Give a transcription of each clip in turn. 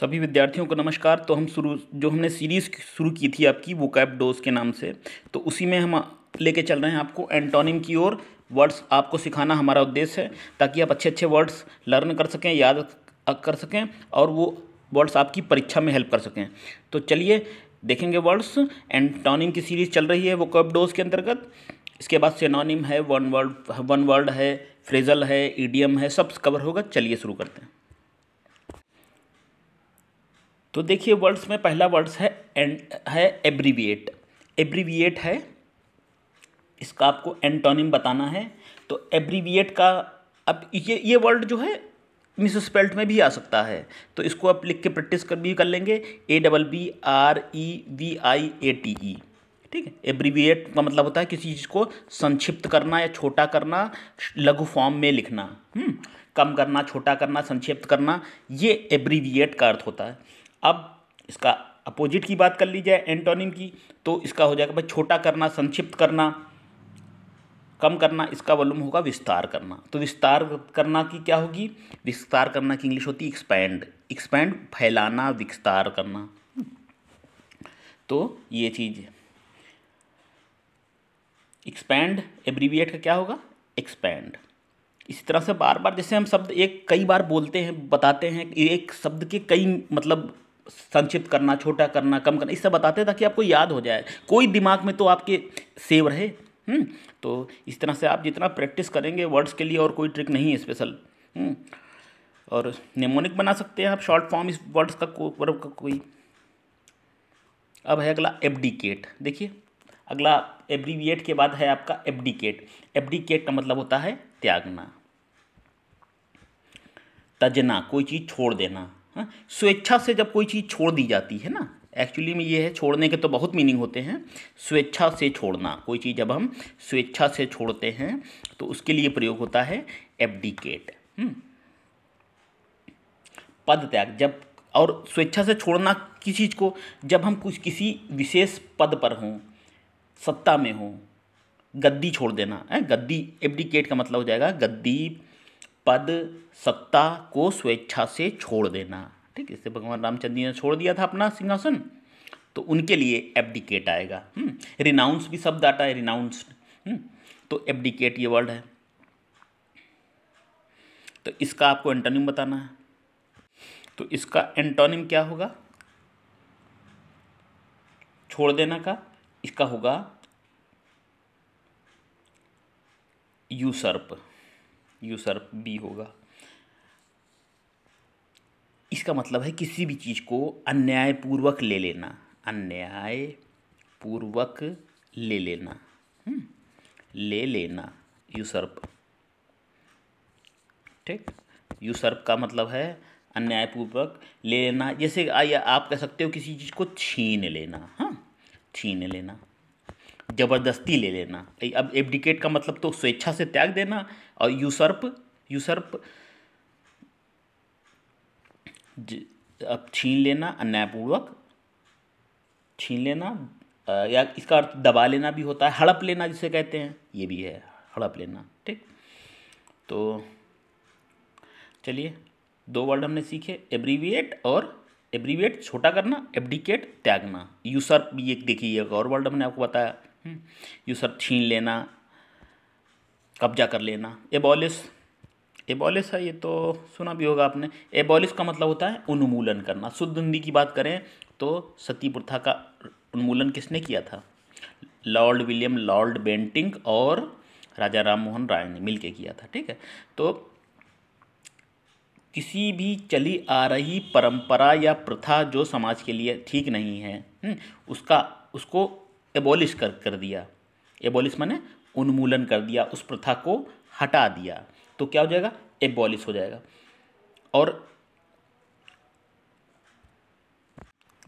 सभी विद्यार्थियों को नमस्कार तो हम शुरू जो हमने सीरीज़ शुरू की थी आपकी वो कैप डोज के नाम से तो उसी में हम लेके चल रहे हैं आपको एंटोनिम की ओर वर्ड्स आपको सिखाना हमारा उद्देश्य है ताकि आप अच्छे अच्छे वर्ड्स लर्न कर सकें याद कर सकें और वो वर्ड्स आपकी परीक्षा में हेल्प कर सकें तो चलिए देखेंगे वर्ड्स एंटोनिम की सीरीज़ चल रही है वो कैप डोज के अंतर्गत इसके बाद सेनोनिम है वन वर्ड वन वर्ड है फ्रेजल है ईडीएम है सब कवर होगा चलिए शुरू करते हैं तो देखिए वर्ड्स में पहला वर्ड्स है एंड है एब्रीविएट एब्रीविएट है इसका आपको एंटोनिम बताना है तो एब्रीविएट का अब ये ये वर्ड जो है मिस स्पेल्ट में भी आ सकता है तो इसको आप लिख के प्रैक्टिस कर भी कर लेंगे a double b r e v i a t e ठीक है एब्रीविएट का मतलब होता है किसी चीज़ को संक्षिप्त करना या छोटा करना लघु फॉर्म में लिखना हम्म, कम करना छोटा करना संक्षिप्त करना ये एब्रीविएट का अर्थ होता है अब इसका अपोजिट की बात कर ली जाए एंटोनिम की तो इसका हो जाएगा भाई छोटा करना संक्षिप्त करना कम करना इसका वॉल्यूम होगा विस्तार करना तो विस्तार करना की क्या होगी विस्तार करना की इंग्लिश होती है एक्सपैंड एक्सपैंड फैलाना विस्तार करना तो ये चीज़ है एक्सपैंड एब्रीविएट का क्या होगा एक्सपैंड इसी तरह से बार बार जैसे हम शब्द एक कई बार बोलते हैं बताते हैं एक शब्द के कई मतलब संक्षिप्त करना छोटा करना कम करना इससे बताते हैं ताकि आपको याद हो जाए कोई दिमाग में तो आपके सेव रहे हुँ? हम्म? तो इस तरह से आप जितना प्रैक्टिस करेंगे वर्ड्स के लिए और कोई ट्रिक नहीं है स्पेशल हम्म? और नेमोनिक बना सकते हैं आप शॉर्ट फॉर्म इस वर्ड्स का को वर्ब का कोई अब है अगला एबडिकेट देखिए अगला एब्रीविएट के बाद है आपका एबडिकेट एबडिकेट का मतलब होता है त्यागना तजना कोई चीज़ छोड़ देना स्वेच्छा से जब कोई चीज़ छोड़ दी जाती है ना एक्चुअली में ये है छोड़ने के तो बहुत मीनिंग होते हैं स्वेच्छा से छोड़ना कोई चीज़ जब हम स्वेच्छा से छोड़ते हैं तो उसके लिए प्रयोग होता है एबडिकेट हम्म। पद त्याग जब और स्वेच्छा से छोड़ना किसी चीज़ को जब हम कुछ किसी विशेष पद पर हों सत्ता में हों गद्दी छोड़ देना है गद्दी एबडिकेट का मतलब हो जाएगा गद्दी पद सत्ता को स्वेच्छा से छोड़ देना ठीक इससे भगवान रामचंद्र जी ने छोड़ दिया था अपना सिंहासन तो उनके लिए एबडिकेट आएगा रिनाउंस हम्म, भी शब्द आता है रिनाउंस हम्म, तो एबडिकेट ये वर्ड है तो इसका आपको एंटोनिम बताना है तो इसका एंटोनिम क्या होगा छोड़ देना का इसका होगा यूसर्प यूसर्प बी होगा इसका मतलब है किसी भी चीज़ को अन्यायपूर्वक ले लेना अन्यायपूर्वक ले लेना हम्म, ले लेना यूसर्प ठीक यूसर्प का मतलब है अन्यायपूर्वक ले लेना जैसे या आप कह सकते हो किसी चीज़ को छीन लेना हाँ छीन लेना ज़बरदस्ती ले लेना अब एबडिकेट का मतलब तो स्वेच्छा से त्याग देना और यूसर्प यूसर्प अब छीन लेना अन्यायपूर्वक छीन लेना या इसका अर्थ दबा लेना भी होता है हड़प लेना जिसे कहते हैं ये भी है हड़प लेना ठीक तो चलिए दो वर्ड हमने सीखे एब्रीविएट और एब्रीविएट छोटा करना एब्डिकेट त्यागना यूसर ये देखिए एक और वर्ड हमने आपको बताया हम्म, यूसर छीन लेना कब्जा कर लेना एबॉलिस एबॉलिस है ये तो सुना भी होगा आपने एबॉलिस का मतलब होता है उन्मूलन करना शुद्ध हिंदी की बात करें तो सती प्रथा का उन्मूलन किसने किया था लॉर्ड विलियम लॉर्ड बेंटिंग और राजा राम मोहन राय ने मिल किया था ठीक है तो किसी भी चली आ रही परंपरा या प्रथा जो समाज के लिए ठीक नहीं है हम्म, उसका उसको एबॉलिश कर कर दिया एबॉलिश मैंने उन्मूलन कर दिया उस प्रथा को हटा दिया तो क्या हो जाएगा एबॉलिश हो जाएगा और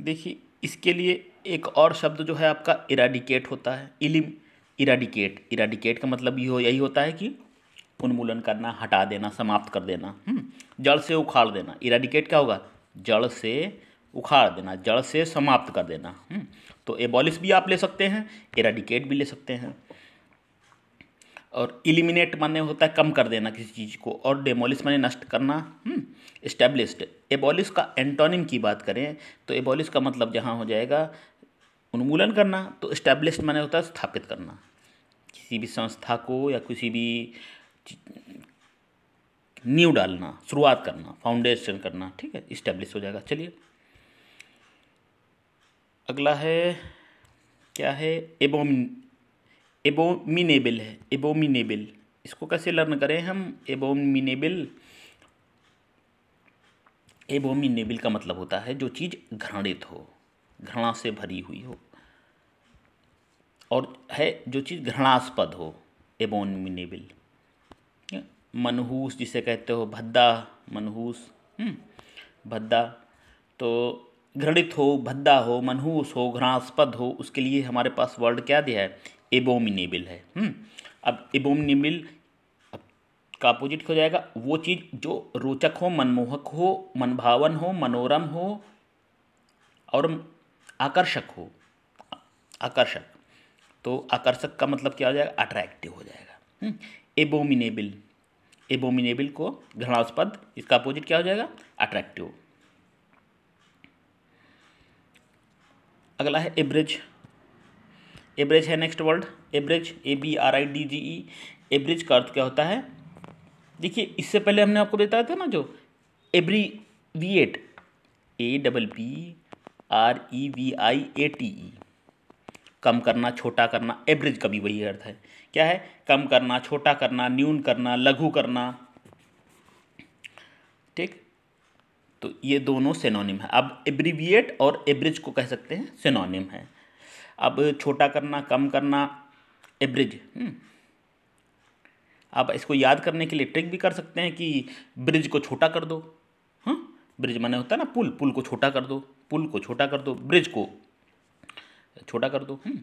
देखिए इसके लिए एक और शब्द जो है आपका इराडिकेट होता है इलिम इराडिकेट इराडिकेट का मतलब ये हो यही होता है कि उन्मूलन करना हटा देना समाप्त कर देना हम्म, जड़ से उखाड़ देना इराडिकेट क्या होगा जड़ से उखाड़ देना जड़ से समाप्त कर देना हम्म, तो एबॉलिस भी आप ले सकते हैं इराडिकेट भी ले सकते हैं और इलिमिनेट माने होता है कम कर देना किसी चीज़ को और डेमोलिस माने नष्ट करना इस्टेब्लिश्ड हम्म, एबोलिश का एंटोनिम की बात करें तो एबॉलिस का मतलब जहाँ हो जाएगा उन्मूलन करना तो इस्टेब्लिश माने होता है स्थापित करना किसी भी संस्था को या किसी भी नींव डालना शुरुआत करना फाउंडेशन करना ठीक है इस्टेब्लिश हो जाएगा चलिए अगला है क्या है एबोम एबोमिनेबल है एबोमिनेबल इसको कैसे लर्न करें हम एबोमिनेबल एबोमिनेबल का मतलब होता है जो चीज़ घृणित हो घृणा से भरी हुई हो और है जो चीज़ घृणास्पद हो एबोमिनेबल मनहूस जिसे कहते हो भद्दा मनहूस हम्म, भद्दा तो घृणित हो भद्दा हो मनहूस हो घृणास्पद हो उसके लिए हमारे पास वर्ड क्या दिया है एबोमिनेबल है हम्म, अब एबोमिनेबल का अपोजिट हो जाएगा वो चीज़ जो रोचक हो मनमोहक हो मनभावन हो मनोरम हो और आकर्षक हो आकर्षक तो आकर्षक का मतलब क्या हो जाएगा अट्रैक्टिव हो जाएगा एबोमिनेबल हम्म, एबोमिनेबल को घृणास्पद इसका अपोजिट क्या हो जाएगा अट्रैक्टिव अगला है एवरेज एवरेज है next word abridge a b r i d g e average का अर्थ क्या होता है देखिए इससे पहले हमने आपको बताया था ना जो एट a double p r e v i a t e कम करना छोटा करना एवरेज का भी वही अर्थ है क्या है कम करना छोटा करना न्यून करना लघु करना ठीक तो ये दोनों सेनोनिम है अब एब्रीविएट और एवरेज को कह सकते हैं सेनोनिम है अब छोटा करना कम करना एवरेज हम्म। आप इसको याद करने के लिए ट्रिक भी कर सकते हैं कि ब्रिज को छोटा कर दो हाँ हम्म। ब्रिज माने होता है ना पुल पुल को छोटा कर दो पुल को छोटा कर दो ब्रिज को छोटा कर दो हम्म।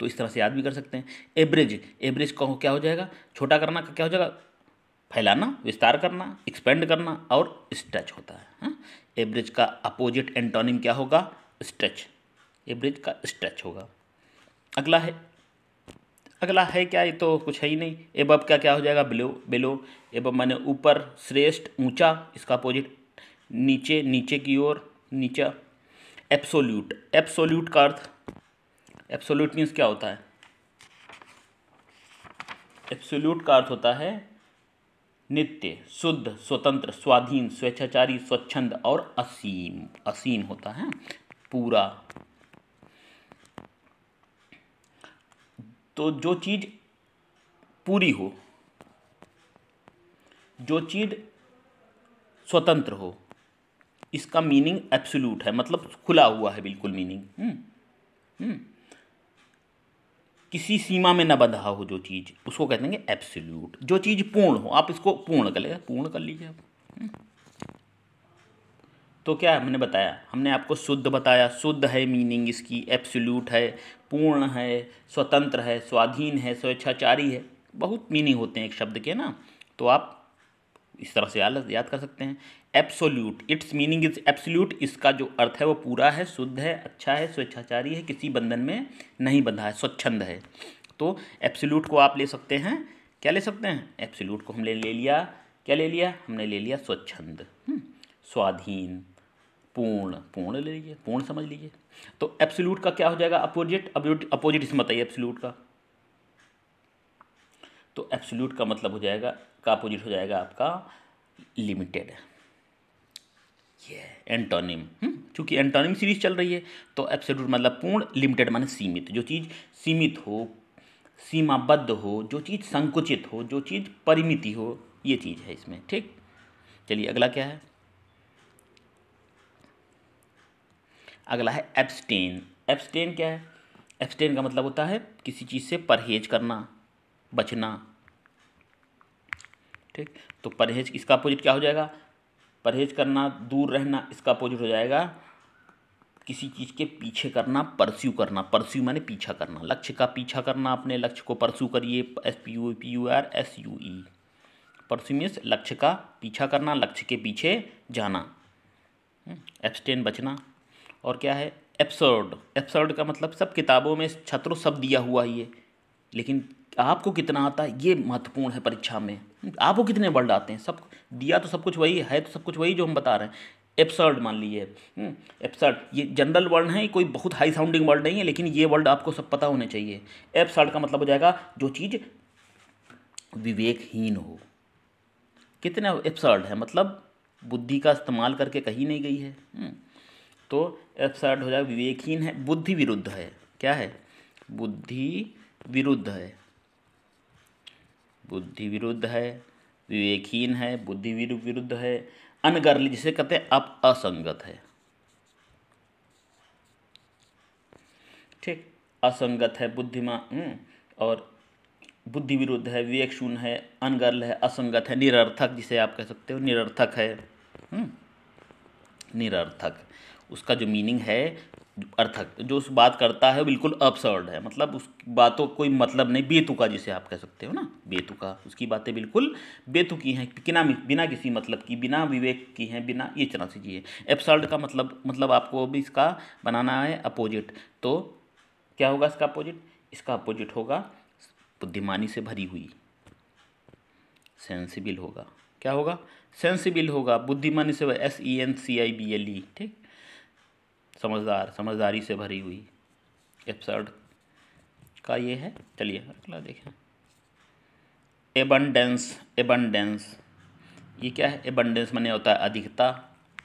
तो इस तरह से याद भी कर सकते हैं एवरेज एवरेज का क्या हो जाएगा छोटा करना का क्या हो जाएगा फैलाना विस्तार करना एक्सपेंड करना और स्ट्रेच होता है एवरेज का अपोजिट एंटोनिम क्या होगा स्ट्रेच ये ब्रिज का स्ट्रेच होगा अगला है अगला है क्या ये तो कुछ है ही नहीं एबब क्या क्या हो जाएगा बिलो बिलो एबब माने ऊपर श्रेष्ठ ऊंचा इसका अपोजिट नीचे नीचे की ओर नीचा एप्सोल्यूट एप्सोल्यूट का अर्थ एप्सोल्यूट मीन्स क्या होता है एप्सोल्यूट का अर्थ होता है नित्य शुद्ध स्वतंत्र स्वाधीन स्वेच्छाचारी स्वच्छंद और असीम असीम होता है पूरा तो जो चीज़ पूरी हो जो चीज़ स्वतंत्र हो इसका मीनिंग एब्सोल्यूट है मतलब खुला हुआ है बिल्कुल मीनिंग हम्म, हम्म। किसी सीमा में न बंधा हो जो चीज़ उसको कहते हैं एब्सोल्यूट जो चीज़ पूर्ण हो आप इसको पूर्ण कर लेगा पूर्ण कर लीजिए आप हम्म। तो क्या हमने बताया हमने आपको शुद्ध बताया शुद्ध है मीनिंग इसकी एब्सोल्यूट है पूर्ण है स्वतंत्र है स्वाधीन है स्वेच्छाचारी है बहुत मीनिंग होते हैं एक शब्द के ना तो आप इस तरह से याद कर सकते हैं absolute its meaning is absolute इसका जो अर्थ है वो पूरा है शुद्ध है अच्छा है स्वेच्छाचारी है किसी बंधन में नहीं बंधा है स्वच्छंद है तो एब्सोल्यूट को आप ले सकते हैं क्या ले सकते हैं एब्सोल्यूट को हमने ले लिया क्या ले लिया हमने ले लिया स्वच्छंद हम्म। स्वाधीन पूर्ण पूर्ण ले लीजिए पूर्ण समझ लीजिए तो एब्सोल्यूट का क्या हो जाएगा अपोजिट अपोजिट अपोजिट इसमें बताइए एब्सोल्यूट का तो एब्सोल्यूट का मतलब हो जाएगा का अपोजिट हो जाएगा आपका लिमिटेड ये एंटोनिम चूंकि एंटोनिम सीरीज चल रही है तो एब्सोल्यूट मतलब पूर्ण लिमिटेड माने सीमित जो चीज़ सीमित हो सीमाबद्ध हो जो चीज़ संकुचित हो जो चीज़ परिमिति हो ये चीज़ है इसमें ठीक चलिए अगला क्या है अगला है एब्सटेन एब्सटेन क्या है एब्सटेन का मतलब होता है किसी चीज़ से परहेज करना बचना ठीक तो परहेज इसका अपोजिट क्या हो जाएगा परहेज करना दूर रहना इसका अपोजिट हो जाएगा किसी चीज़ के पीछे करना परस्यू करना परस्यू माने पीछा करना लक्ष्य का पीछा करना अपने लक्ष्य को परस्यू करिए s p u p u r s u e pursue means लक्ष्य का पीछा करना लक्ष्य के पीछे जाना एब्सटेन हम्म? बचना और क्या है एप्सर्ड एप्सर्ड का मतलब सब किताबों में छात्रों सब दिया हुआ ही है लेकिन आपको कितना आता है ये महत्वपूर्ण है परीक्षा में आपको कितने वर्ड आते हैं सब दिया तो सब कुछ वही है तो सब कुछ वही जो हम बता रहे हैं एप्सर्ड मान लीजिए एप्सर्ड हम्म, ये जनरल वर्ड है कोई बहुत हाई साउंडिंग वर्ड नहीं है लेकिन ये वर्ड आपको सब पता होने चाहिए एप्सर्ड का मतलब हो जाएगा जो चीज़ विवेकहीन हो कितना एप्सर्ड है मतलब बुद्धि का इस्तेमाल करके कही नहीं गई है हम्म, तो एब्सर्ड हो जाएगा विवेकहीन है बुद्धि विरुद्ध है क्या है बुद्धि विरुद्ध है बुद्धि विरुद्ध है विवेकहीन है बुद्धि विरुद्ध है अनगर्ली जिसे कहते हैं अप असंगत है ठीक असंगत है बुद्धिमान हम्म, और बुद्धि विरुद्ध है विवेक शून्य है अनगर्ल है असंगत है निरर्थक जिसे आप कह सकते हो निरर्थक है हम्म, निरर्थक उसका जो मीनिंग है अर्थक जो उस बात करता है बिल्कुल अपसर्ड है मतलब उस बातों कोई मतलब नहीं बेतुका जिसे आप कह सकते हो ना बेतुका उसकी बातें बिल्कुल बेतुकी हैं बिना बिना किसी मतलब की बिना विवेक की हैं बिना ये तरह से चीजें एपसर्ड का मतलब मतलब आपको भी इसका बनाना है अपोजिट तो क्या होगा इसका अपोजिट इसका अपोजिट होगा बुद्धिमानी से भरी हुई सेंसिबिल होगा क्या होगा सेंसिबिल होगा बुद्धिमानी से s e n c i b l e ठीक समझदार समझदारी से भरी हुई एपसर्ड का ये है चलिए अगला देखें एबंडेंस एबंडेंस ये क्या है एबंडेंस मैंने होता है अधिकता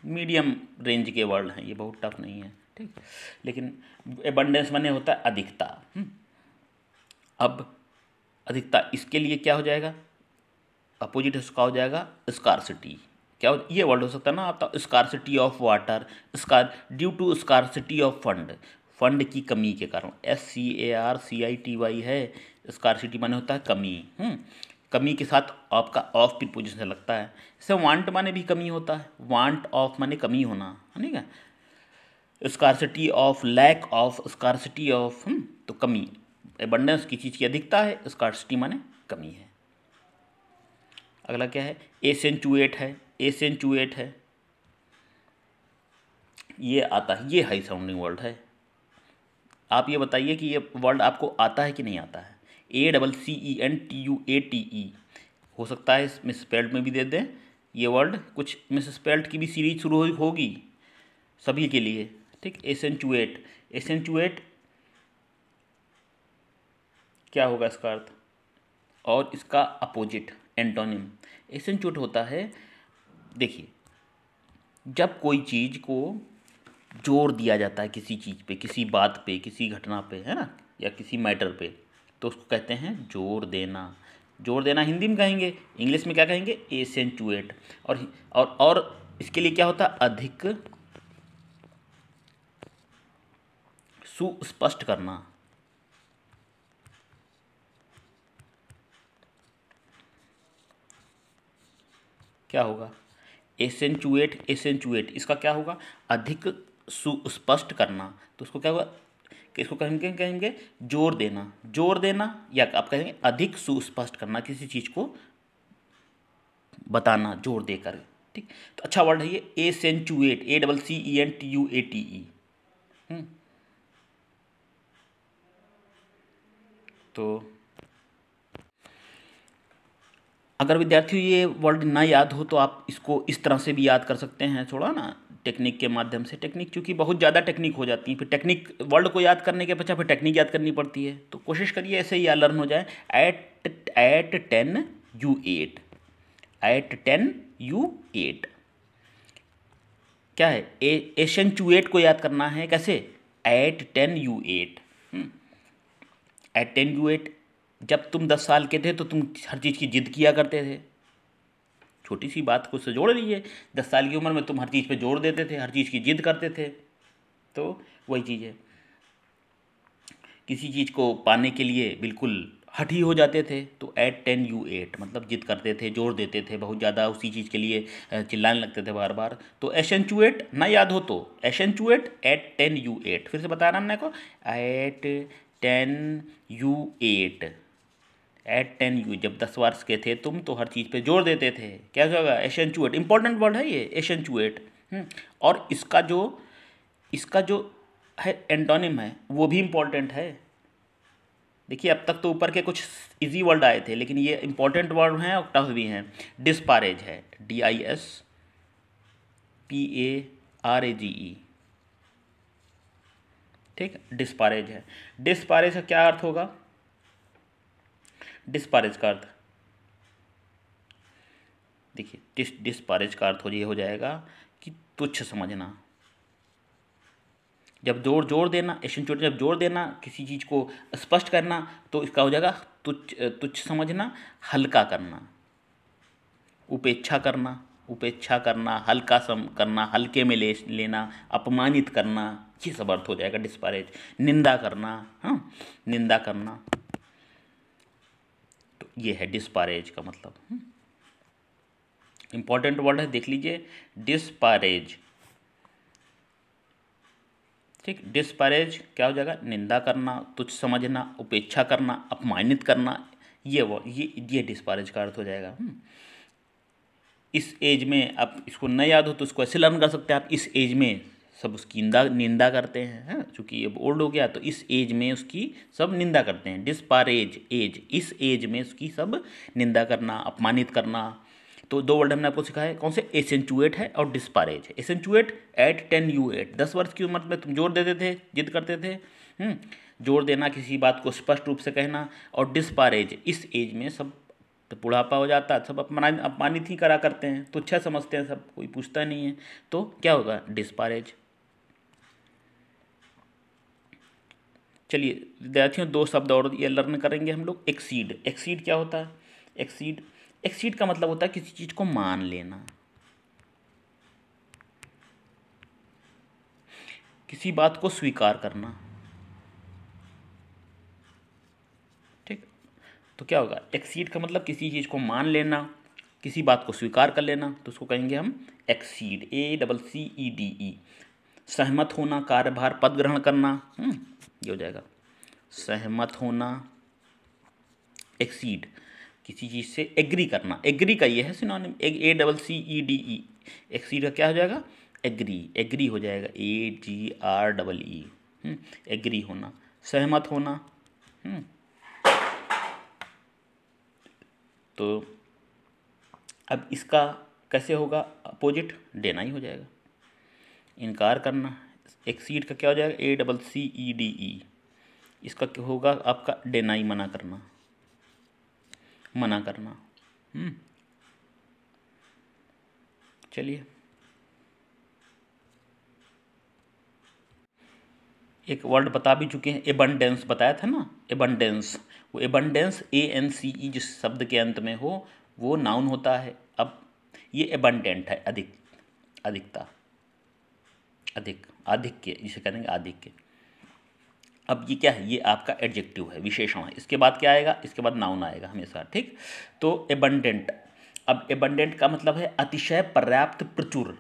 मीडियम रेंज के वर्ड हैं ये बहुत टफ नहीं है ठीक लेकिन एबंडेंस मैंने होता है अधिकता हम्म। अब अधिकता इसके लिए क्या हो जाएगा अपोजिट इसका हो जाएगा स्कॉर्सिटी क्या ये वर्ड हो सकता है ना आपका scarcity of water scar due to scarcity of fund fund की कमी के कारण s c a r c i t y है स्कारसिटी माने होता है कमी हुँ? हम्म, कमी के साथ आपका ऑफ प्रीपोजिशन से लगता है इससे वांट माने भी कमी होता है वांट ऑफ माने कमी होना है ना scarcity of lack of scarcity of तो कमी एबंडेंस की चीज़ की अधिकता है स्कारसिटी माने कमी है अगला क्या है एसेंचुएट है एशियन चूएट है ये आता है ये हाई साउंडिंग वर्ड है आप ये बताइए कि ये वर्ड आपको आता है कि नहीं आता है a double c e n t u a t e हो सकता है मिस स्पेल्ट में भी दे दें ये वर्ड कुछ मिस स्पेल्ट की भी सीरीज शुरू होगी सभी के लिए ठीक एसेंचुएट एसेंचुएट क्या होगा इसका अर्थ और इसका अपोजिट एंटोनिम एसेंचुएट होता है देखिए जब कोई चीज़ को जोर दिया जाता है किसी चीज़ पे किसी बात पे किसी घटना पे है ना या किसी मैटर पे तो उसको कहते हैं जोर देना जोर देना हिंदी में कहेंगे इंग्लिश में क्या कहेंगे एसेंचुएट और और और इसके लिए क्या होता है अधिक सुस्पष्ट करना क्या होगा एसेंचुएट एसेंचुएट इसका क्या होगा अधिक सुस्पष्ट करना तो उसको क्या होगा इसको कहेंगे कहेंगे जोर देना जोर देना या आप कहेंगे अधिक सुस्पष्ट करना किसी चीज़ को बताना जोर देकर ठीक तो अच्छा वर्ड है ये accentuate a double c e n t u a t e तो अगर विद्यार्थियों ये वर्ड ना याद हो तो आप इसको इस तरह से भी याद कर सकते हैं थोड़ा ना टेक्निक के माध्यम से टेक्निक चूँकि बहुत ज़्यादा टेक्निक हो जाती है फिर टेक्निक वर्ल्ड को याद करने के पश्चात फिर टेक्निक याद करनी पड़ती है तो कोशिश करिए ऐसे ही या लर्न हो जाए at at ten you ate at ten you you ate है एशियन चू एट को याद करना है कैसे at ten you ate at hmm. Ten you ate जब तुम दस साल के थे तो तुम हर चीज़ की जिद किया करते थे छोटी सी बात को से जोड़ लीजिए दस साल की उम्र में तुम हर चीज़ पे जोड़ देते थे हर चीज़ की जिद करते थे तो वही चीज़ है किसी चीज़ को पाने के लिए बिल्कुल ही हो जाते थे तो एट टेन यू एट मतलब जिद करते थे जोर देते थे बहुत ज़्यादा उसी चीज़ के लिए चिल्लाने लगते थे बार बार तो एसेंचुएट ना याद हो तो accentuate at ten you ate फिर से बता रहा हमने को at ten you ate at ten you जब दस वर्ष के थे तुम तो हर चीज़ पे जोर देते थे क्या होगा एशनचुएट इंपॉर्टेंट वर्ड है ये एशनचुएट हम्म, और इसका जो इसका जो है एंटोनिम है वो भी इम्पॉर्टेंट है देखिए अब तक तो ऊपर के कुछ इजी वर्ड आए थे लेकिन ये इंपॉर्टेंट वर्ड हैं और टफ भी हैं डिस्पारेज है d i s p a r a g e ठीक डिस्पारेज है डिस्पारेज का क्या अर्थ होगा डिस्पारेज का अर्थ देखिए डिस डिस्पारेज का अर्थ हो ये हो जाएगा कि तुच्छ समझना जब जोर जोर देना एशियन जब जोर देना किसी चीज़ को स्पष्ट करना तो इसका हो जाएगा तुच्छ तुच्छ समझना हल्का करना उपेक्षा करना उपेक्षा करना हल्का सम करना हल्के में ले लेना अपमानित करना ये सब अर्थ हो जाएगा डिस्पारेज निंदा करना हाँ निंदा करना ये है डिस्पारेज का मतलब इंपॉर्टेंट हम्म। वर्ड है देख लीजिए डिस्पारेज ठीक डिस्पारेज क्या हो जाएगा निंदा करना तुच्छ समझना उपेक्षा करना अपमानित करना ये वो ये ये डिस्पारेज का अर्थ हो जाएगा हम्म। इस एज में आप इसको न याद हो तो इसको ऐसे लर्न कर सकते हैं आप इस एज में सब उसकी निंदा निंदा करते हैं है चूँकि अब ओल्ड हो गया तो इस एज में उसकी सब निंदा करते हैं डिस्पारेज एज इस एज में उसकी सब निंदा करना अपमानित करना तो दो वर्ड हमने आपको सिखाया है कौन से एसेंचुएट है और डिस्पारेज है accentuate at ten you ate दस वर्ष की उम्र में तुम जोर देते थे जिद करते थे हम्म? जोर देना किसी बात को स्पष्ट रूप से कहना और डिस्पारेज इस एज में सब तो बुढ़ापा हो जाता सब अपमान अपमानित ही करा करते हैं तुच्छा तो समझते हैं सब कोई पूछता नहीं है तो क्या होगा डिस्पारेज चलिए विद्यार्थियों दो शब्द और ये लर्न करेंगे हम लोग एक्सीड एक्सीड क्या होता है एक्सीड एक्सीड का मतलब होता है किसी चीज़ को मान लेना किसी बात को स्वीकार करना ठीक तो क्या होगा एक्सीड का मतलब किसी चीज़ को मान लेना किसी बात को स्वीकार कर लेना तो उसको कहेंगे हम accede a double c e d e सहमत होना कार्यभार पद ग्रहण करना हम्म। ये हो जाएगा सहमत होना एक्सीड किसी चीज़ से एग्री करना एग्री का ये है synonym a double c e d e accede का क्या हो जाएगा एग्री एग्री हो जाएगा a g r double e agree होना सहमत होना हम्म। तो अब इसका कैसे होगा अपोजिट देना ही हो जाएगा इनकार करना एक सीट का क्या हो जाएगा ए डबल सी ई डी ई इसका क्या होगा आपका डेनाई मना करना मना करना हम्म। चलिए एक वर्ड बता भी चुके हैं एबंडेंस बताया था ना एबंडेंस वो एबंडेंस ए एन सी ई जिस शब्द के अंत में हो वो नाउन होता है अब ये एबंडेंट है अधिक अधिकता अधिक आधिक्य जिसे कहेंगे आधिक्य अब ये क्या है ये आपका एडजेक्टिव है विशेषण है इसके बाद क्या आएगा इसके बाद नाउन आएगा हमेशा ठीक तो एबंडेंट अब एबंडेंट का मतलब है अतिशय पर्याप्त प्रचुर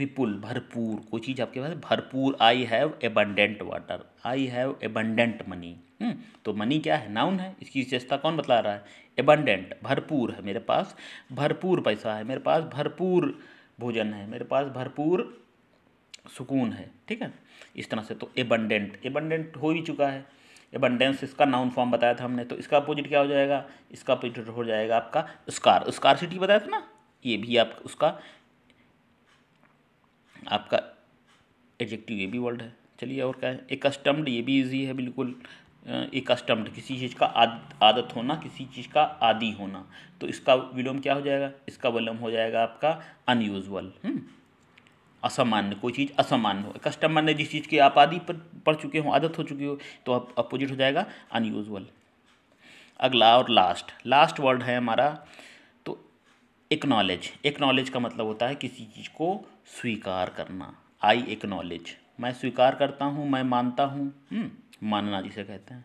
विपुल भरपूर कोई चीज़ आपके पास भरपूर I have abundant water I have abundant money तो मनी क्या है नाउन है इसकी विशेषता कौन बता रहा है एबंडेंट भरपूर है मेरे पास भरपूर पैसा है मेरे पास भरपूर भोजन है मेरे पास भरपूर सुकून है ठीक है इस तरह से तो एबंडेंट एबंडेंट हो ही चुका है एबंडेंस इसका नाउन फॉर्म बताया था हमने तो इसका अपोजिट क्या हो जाएगा इसका अपोजिट हो जाएगा आपका स्कार स्कार सिटी बताया था ना ये भी आप उसका आपका एडजेक्टिव ये भी वर्ल्ड है चलिए और क्या है एक कस्टम्ड ये भी इजी है बिल्कुल एक कस्टम्ड किसी चीज़ का आद आदत होना किसी चीज़ का आदि होना तो इसका विलोम क्या हो जाएगा इसका विलोम हो जाएगा आपका अनयूजल हम्म। असामान्य कोई चीज़ असामान्य हो कस्टम मान्य जिस चीज़ के आप आदि पर पढ़ चुके हो आदत हो चुकी हो तो आप अपोजिट हो जाएगा अनयूजल अगला और लास्ट लास्ट वर्ड है हमारा तो एक्नॉलेज एक्नॉलेज का मतलब होता है किसी चीज़ को स्वीकार करना आई एक्नॉलेज मैं स्वीकार करता हूँ मैं मानता हूँ हम्म। मानना जिसे कहते हैं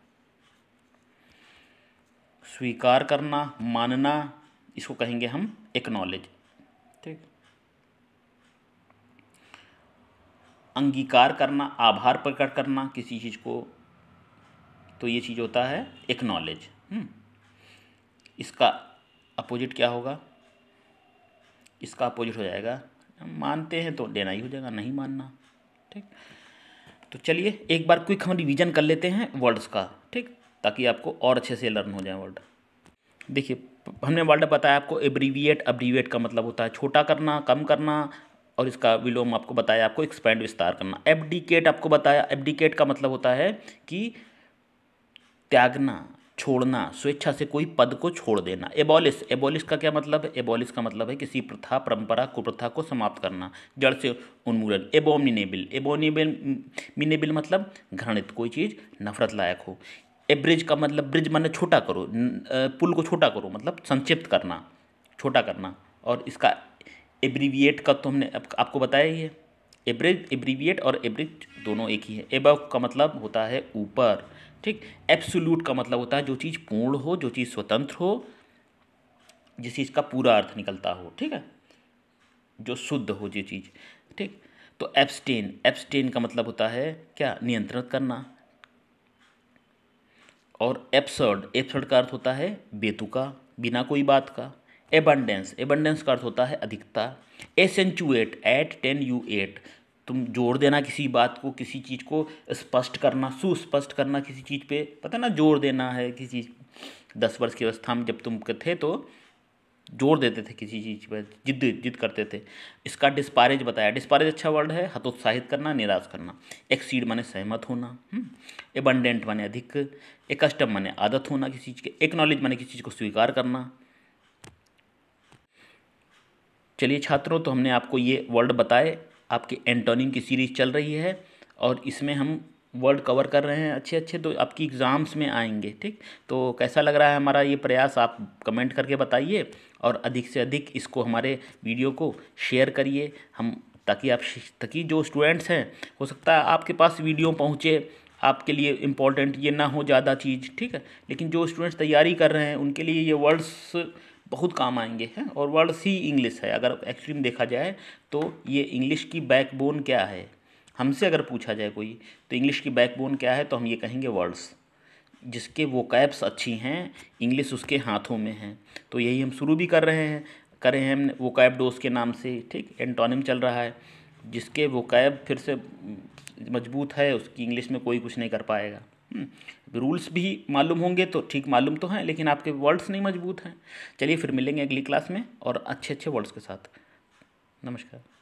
स्वीकार करना मानना इसको कहेंगे हम एक्नॉलेज ठीक अंगीकार करना आभार प्रकट करना किसी चीज़ को तो ये चीज़ होता है एक्नॉलेज हम्म। इसका अपोजिट क्या होगा इसका अपोजिट हो जाएगा मानते हैं तो देना ही हो जाएगा नहीं मानना ठीक तो चलिए एक बार क्विक हम रिविज़न कर लेते हैं वर्ड्स का ठीक ताकि आपको और अच्छे से लर्न हो जाए वर्ड देखिए हमने वर्ड बताया आपको एब्रीविएट अब्रीविएट का मतलब होता है छोटा करना कम करना और इसका विलोम आपको बताया आपको एक्सपैंड विस्तार करना एबडिकेट आपको बताया एबडिकेट का मतलब होता है कि त्यागना छोड़ना स्वेच्छा से कोई पद को छोड़ देना एबॉलिस एबोलिस का क्या मतलब है एबोलिस का मतलब है किसी प्रथा परंपरा कुप्रथा को समाप्त करना जड़ से उन्मूलन एबोमिनेबल एबोमिनेबल मिनेबल मतलब घृणित कोई चीज़ नफरत लायक हो ए ब्रिज का मतलब ब्रिज माने छोटा करो पुल को छोटा करो मतलब संक्षिप्त करना छोटा करना और इसका एब्रीविएट का तो हमने आप, आपको बताया ही है एब्रिज एब्रीविएट और एब्रिज दोनों एक ही है एबव का मतलब होता है ऊपर ठीक एब्सोल्यूट का मतलब होता है जो चीज़ पूर्ण हो जो चीज़ स्वतंत्र हो जिस चीज़ का पूरा अर्थ निकलता हो ठीक है जो शुद्ध हो जो चीज़ ठीक तो एब्सटेन एब्सटेन का मतलब होता है क्या नियंत्रित करना और एप्सर्ड एप्सर्ड का अर्थ होता है बेतुका बिना कोई बात का एबंडेंस एबंडेंस का अर्थ होता है अधिकता accentuate at ten you ate तुम जोर देना किसी बात को किसी चीज़ को स्पष्ट करना सुस्पष्ट करना किसी चीज़ पे पता ना जोर देना है किसी चीज़ दस वर्ष की अवस्था में जब तुम थे तो जोर देते थे किसी चीज़ पर जिद जिद करते थे इसका डिस्पारेज बताया डिस्पारेज अच्छा वर्ड है हतोत्साहित करना निराश करना एक्सीड माने सहमत होना एबंडेंट हम्म। माने अधिक एक कस्टम माने आदत होना किसी चीज़ के एक नॉलेज माने किसी चीज़ को स्वीकार करना चलिए छात्रों तो हमने आपको ये वर्ड बताए आपकी एंटोनिम की सीरीज़ चल रही है और इसमें हम वर्ड कवर कर रहे हैं अच्छे अच्छे तो आपकी एग्ज़ाम्स में आएंगे ठीक तो कैसा लग रहा है हमारा ये प्रयास आप कमेंट करके बताइए और अधिक से अधिक इसको हमारे वीडियो को शेयर करिए हम ताकि आप ताकि जो स्टूडेंट्स हैं हो सकता है आपके पास वीडियो पहुँचे आपके लिए इम्पोर्टेंट ये ना हो ज़्यादा चीज़ ठीक है लेकिन जो स्टूडेंट्स तैयारी कर रहे हैं उनके लिए ये वर्ड्स बहुत काम आएंगे हैं और वर्ड सी इंग्लिश है अगर एक्चुअली में देखा जाए तो ये इंग्लिश की बैकबोन क्या है हमसे अगर पूछा जाए कोई तो इंग्लिश की बैकबोन क्या है तो हम ये कहेंगे वर्ड्स जिसके वो कैप्स अच्छी हैं इंग्लिश उसके हाथों में हैं तो यही हम शुरू भी कर रहे हैं करें हैं हमने वो कैब डोज के नाम से ठीक एंटोनिम चल रहा है जिसके वो कैब फिर से मजबूत है उसकी इंग्लिश में कोई कुछ नहीं कर पाएगा रूल्स हम्म, भी मालूम होंगे तो ठीक मालूम तो हैं लेकिन आपके वर्ड्स नहीं मजबूत हैं चलिए फिर मिलेंगे अगली क्लास में और अच्छे अच्छे वर्ड्स के साथ नमस्कार